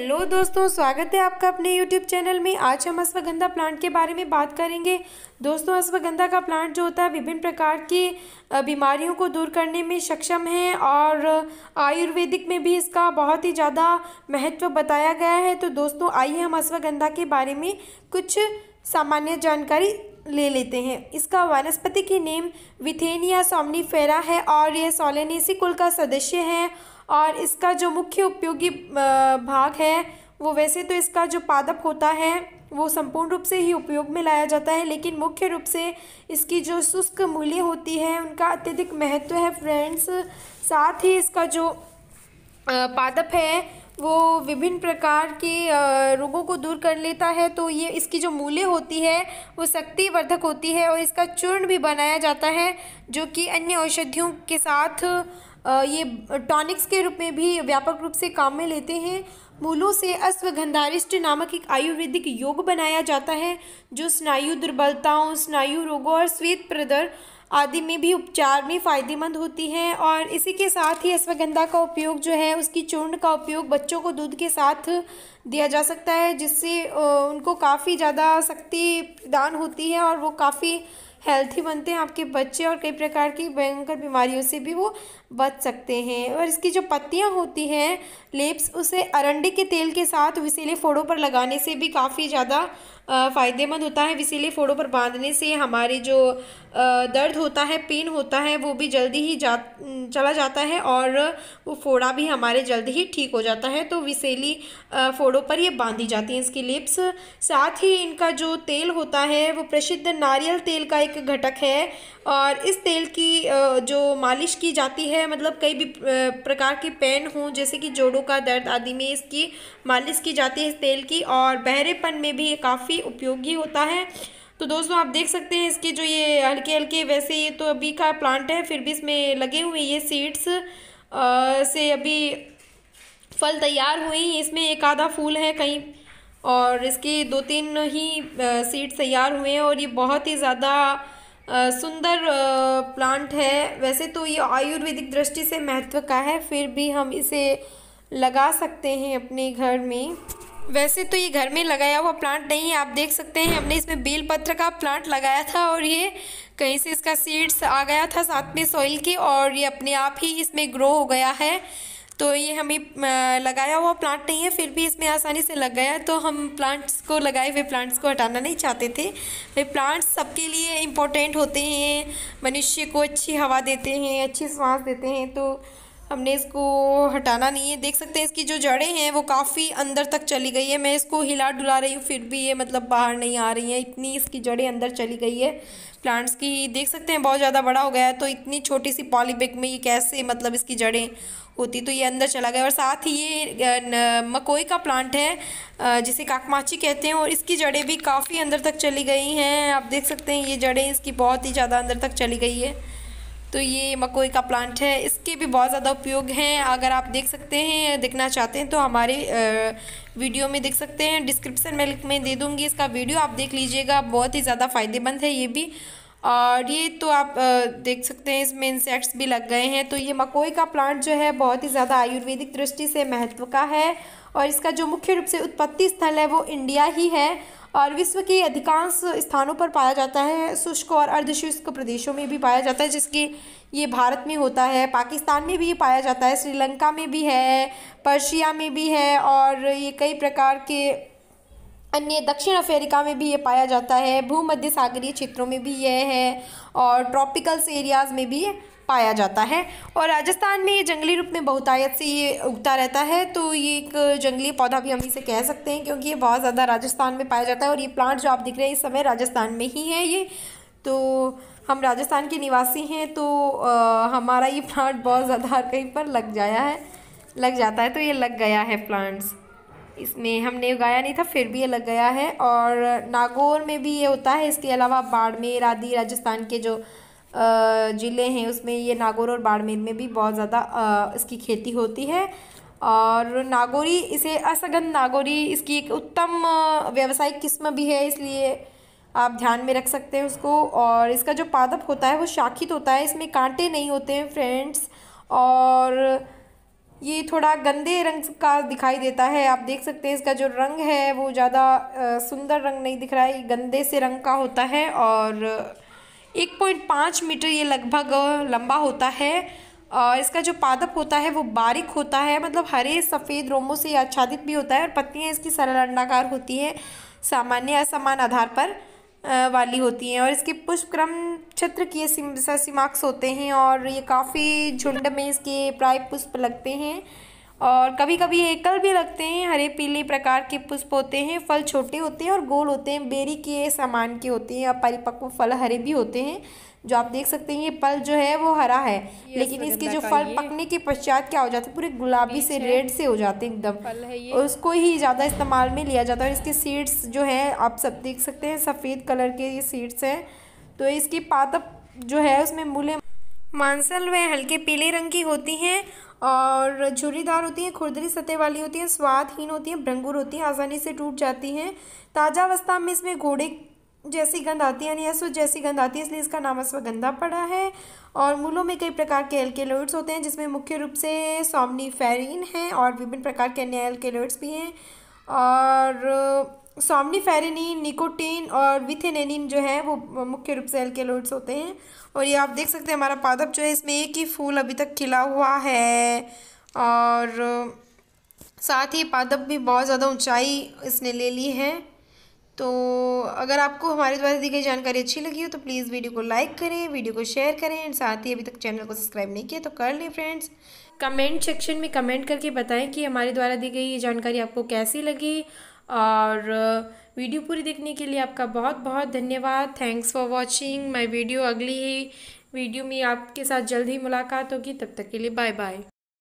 hello दोस्तों स्वागत है आपका अपने यूट्यूब चैनल में आज हम अश्वगंधा प्लांट के बारे में बात करेंगे दोस्तों अश्वगंधा का प्लांट जो होता है विभिन्न प्रकार की बीमारियों को दूर करने में सक्षम है और आयुर्वेदिक में भी इसका बहुत ही ज़्यादा महत्व बताया गया है तो दोस्तों आइए हम अश्वगंधा के बारे में कुछ सामान्य जानकारी ले लेते हैं इसका वनस्पति की नेम विथेनिया सोमनीफेरा है और यह सोलेनेसी कुल का सदस्य है और इसका जो मुख्य उपयोगी भाग है वो वैसे तो इसका जो पादप होता है वो संपूर्ण रूप से ही उपयोग में लाया जाता है लेकिन मुख्य रूप से इसकी जो शुष्क मूल्य होती है उनका अत्यधिक महत्व है फ्रेंड्स साथ ही इसका जो पादप है वो विभिन्न प्रकार के रोगों को दूर कर लेता है तो ये इसकी जो मूल्य होती है वो शक्तिवर्धक होती है और इसका चूर्ण भी बनाया जाता है जो कि अन्य औषधियों के साथ ये टॉनिक्स के रूप में भी व्यापक रूप से काम में लेते हैं मूलों से अश्वगंधारिष्ट नामक एक आयुर्वेदिक योग बनाया जाता है जो स्नायु दुर्बलताओं स्नायु रोगों और श्वेत प्रदर आदि में भी उपचार में फ़ायदेमंद होती हैं और इसी के साथ ही अश्वगंधा का उपयोग जो है उसकी चूर्ण का उपयोग बच्चों को दूध के साथ दिया जा सकता है जिससे उनको काफ़ी ज़्यादा शक्ति प्रदान होती है और वो काफ़ी हेल्थी बनते हैं आपके बच्चे और कई प्रकार की भयंकर बीमारियों से भी वो बच सकते हैं और इसकी जो पत्तियाँ होती हैं लेप्स उसे अरंडे के तेल के साथ विसीले फोड़ों पर लगाने से भी काफ़ी ज़्यादा फ़ायदेमंद होता है विसीले फोड़ों पर बांधने से हमारे जो दर्द होता है पेन होता है वो भी जल्दी ही जा चला जाता है और वो फोड़ा भी हमारे जल्दी ही ठीक हो जाता है तो विसीली फोड़ों पर ये बांधी जाती हैं इसकी लिप्स साथ ही इनका जो तेल होता है वो प्रसिद्ध नारियल तेल का एक घटक है और इस तेल की जो मालिश की जाती है मतलब कई भी प्रकार के पेन हों जैसे कि जोड़ों का दर्द आदि में इसकी मालिश की जाती है इस तेल की और बहरेपन में भी ये काफ़ी उपयोगी होता है तो दोस्तों आप देख सकते हैं इसके जो ये हल्के हल्के वैसे ये तो अभी का प्लांट है फिर भी इसमें लगे हुए ये सीड्स से अभी फल तैयार हुए हैं इसमें एक आधा फूल है कहीं और इसके दो तीन ही सीड तैयार हुए हैं और ये बहुत ही ज़्यादा सुंदर प्लांट है वैसे तो ये आयुर्वेदिक दृष्टि से महत्व का है फिर भी हम इसे लगा सकते हैं अपने घर में वैसे तो ये घर में लगाया हुआ प्लांट नहीं है आप देख सकते हैं हमने इसमें बेलपत्र का प्लांट लगाया था और ये कहीं से इसका सीड्स आ गया था साथ में सॉइल के और ये अपने आप ही इसमें ग्रो हो गया है तो ये हमें लगाया हुआ प्लांट नहीं है फिर भी इसमें आसानी से लग गया तो हम प्लांट्स को लगाए हुए प्लांट्स को हटाना नहीं चाहते थे वे प्लांट्स सबके लिए इम्पोर्टेंट होते हैं मनुष्य को अच्छी हवा देते हैं अच्छी सांस देते हैं तो हमने इसको हटाना नहीं है देख सकते हैं इसकी जो जड़ें हैं वो काफ़ी अंदर तक चली गई है मैं इसको हिला डुला रही हूँ फिर भी ये मतलब बाहर नहीं आ रही हैं इतनी इसकी जड़ें अंदर चली गई है प्लांट्स की देख सकते हैं बहुत ज़्यादा बड़ा हो गया है तो इतनी छोटी सी पॉलीबैग में ये कैसे मतलब इसकी जड़ें होती तो ये अंदर चला गया और साथ ही ये मकोई का प्लांट है जिसे काकमाची कहते हैं और इसकी जड़ें भी काफ़ी अंदर तक चली गई हैं आप देख सकते हैं ये जड़ें इसकी बहुत ही ज़्यादा अंदर तक चली गई है तो ये मकोई का प्लांट है इसके भी बहुत ज़्यादा उपयोग हैं अगर आप देख सकते हैं देखना चाहते हैं तो हमारे वीडियो में देख सकते हैं डिस्क्रिप्सन में लिंक में दे दूँगी इसका वीडियो आप देख लीजिएगा बहुत ही ज़्यादा फ़ायदेमंद है ये भी और ये तो आप देख सकते हैं इसमें इंसेक्ट्स भी लग गए हैं तो ये मकोई का प्लांट जो है बहुत ही ज़्यादा आयुर्वेदिक दृष्टि से महत्व का है और इसका जो मुख्य रूप से उत्पत्ति स्थल है वो इंडिया ही है और विश्व के अधिकांश स्थानों पर पाया जाता है शुष्क और अर्धशुष्क प्रदेशों में भी पाया जाता है जिसके ये भारत में होता है पाकिस्तान में भी ये पाया जाता है श्रीलंका में भी है पर्शिया में भी है और ये कई प्रकार के अन्य दक्षिण अफ्रीका में भी ये पाया जाता है भूमध्य सागरीय क्षेत्रों में भी यह है और ट्रॉपिकल्स एरियाज़ में भी पाया जाता है और राजस्थान में ये जंगली रूप में बहुतायत से ये उगता रहता है तो ये एक जंगली पौधा भी हम इसे कह सकते हैं क्योंकि ये बहुत ज़्यादा राजस्थान में पाया जाता है और ये प्लांट जो आप दिख रहे हैं इस समय राजस्थान में ही है ये तो हम राजस्थान के निवासी हैं तो आ, हमारा ये प्लांट बहुत ज़्यादा कहीं पर लग जाया है लग जाता है तो ये लग गया है प्लांट्स इसमें हमने उगाया नहीं था फिर भी ये लग गया है और नागौर में भी ये होता है इसके अलावा बाड़मेर आदि राजस्थान के जो ज़िले हैं उसमें ये नागौर और बाड़मेर में भी बहुत ज़्यादा इसकी खेती होती है और नागौरी इसे असगन नागौरी इसकी एक उत्तम व्यावसायिक किस्म भी है इसलिए आप ध्यान में रख सकते हैं उसको और इसका जो पादप होता है वो शाखित होता है इसमें कांटे नहीं होते हैं फ्रेंड्स और ये थोड़ा गंदे रंग का दिखाई देता है आप देख सकते हैं इसका जो रंग है वो ज़्यादा सुंदर रंग नहीं दिख रहा है गंदे से रंग का होता है और एक पॉइंट पाँच मीटर ये लगभग लंबा होता है और इसका जो पादप होता है वो बारीक होता है मतलब हरे सफ़ेद रोमों से आच्छादित भी होता है और पत्तियाँ इसकी सरल अंडाकार होती है सामान्य असमान आधार पर वाली होती हैं और इसके पुष्पक्रम छत्र के मार्क्स होते हैं और ये काफ़ी झुंड में इसके प्राय पुष्प लगते हैं और कभी कभी एकल भी लगते हैं हरे पीले प्रकार के पुष्प होते हैं फल छोटे होते हैं और गोल होते हैं बेरी के सामान के होते हैं और परिपक्व फल हरे भी होते हैं जो आप देख सकते हैं ये पल जो है वो हरा है लेकिन इसके जो फल पकने के पश्चात क्या हो जाते हैं पूरे गुलाबी से रेड से हो जाते हैं एकदम और उसको ही ज़्यादा इस्तेमाल में लिया जाता है और इसके सीड्स जो है आप सब देख सकते हैं सफ़ेद कलर के ये सीड्स हैं तो इसकी पादप जो है उसमें मूल्य मांसल वह हल्के पीले रंग की होती हैं और झुरीदार होती हैं खुरदरी सतह वाली होती हैं स्वादहीन होती हैं भ्रंगुर होती हैं आसानी से टूट जाती हैं ताज़ा अवस्था में इसमें घोड़े जैसी गंध आती है यानी अश्व जैसी गंध आती है इसलिए इसका नाम अश्वगंधा पड़ा है और मूलों में कई प्रकार के एल्केलोइड्स होते हैं जिसमें मुख्य रूप से सोमनीफेरिन हैं और विभिन्न प्रकार के अन्य एल्केलोइड्स भी हैं और सॉमनीफेरिनिन निकोटीन और विथेनेनिन जो है वो मुख्य रूप से एल्केलोइड्स होते हैं और ये आप देख सकते हैं हमारा पादप जो है इसमें एक ही फूल अभी तक खिला हुआ है और साथ ही पादप भी बहुत ज़्यादा ऊंचाई इसने ले ली है तो अगर आपको हमारे द्वारा दी गई जानकारी अच्छी लगी हो तो प्लीज़ वीडियो को लाइक करें वीडियो को शेयर करें एंड साथ ही अभी तक चैनल को सब्सक्राइब नहीं किया तो कर लें फ्रेंड्स कमेंट सेक्शन में कमेंट करके बताएं कि हमारे द्वारा दी गई ये जानकारी आपको कैसी लगी और वीडियो पूरी देखने के लिए आपका बहुत बहुत धन्यवाद thanks for watching my video अगली ही वीडियो में आपके साथ जल्द ही मुलाकात होगी तब तक के लिए बाय बाय